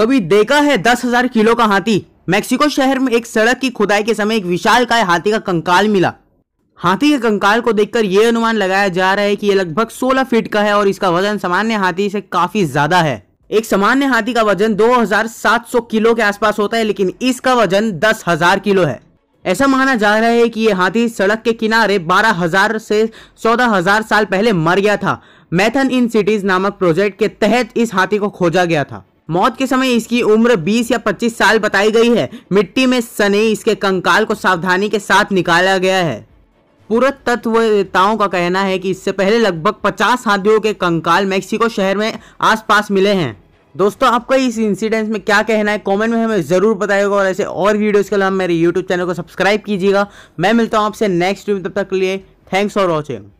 कभी देखा है दस हजार किलो का हाथी मेक्सिको शहर में एक सड़क की खुदाई के समय एक विशाल काय हाथी का कंकाल मिला हाथी के कंकाल को देखकर यह अनुमान लगाया जा रहा है कि यह लगभग 16 फीट का है और इसका वजन सामान्य हाथी से काफी ज्यादा है एक सामान्य हाथी का वजन 2700 किलो के आसपास होता है लेकिन इसका वजन 10000 किलो है ऐसा माना जा रहा है कि यह हाथी सड़क के किनारे 12000 से 14000 साल पहले मर गया था मैथन इन सिटीज नामक प्रोजेक्ट के तहत इस हाथी को खोजा गया था मौत के समय इसकी उम्र 20 या 25 साल बताई गई है मिट्टी में सने इसके कंकाल को सावधानी के साथ निकाला गया है पुरातत्वताओं का कहना है कि इससे पहले लगभग 50 हाथियों के कंकाल मेक्सिको शहर में आसपास मिले हैं दोस्तों आपका इस इंसिडेंट में क्या कहना है कमेंट में हमें ज़रूर बताइएगा और ऐसे और वीडियोज़ के लिए मेरे यूट्यूब चैनल को सब्सक्राइब कीजिएगा मैं मिलता हूँ आपसे नेक्स्ट वीडियो तब तक के लिए थैंक्स फॉर वॉचिंग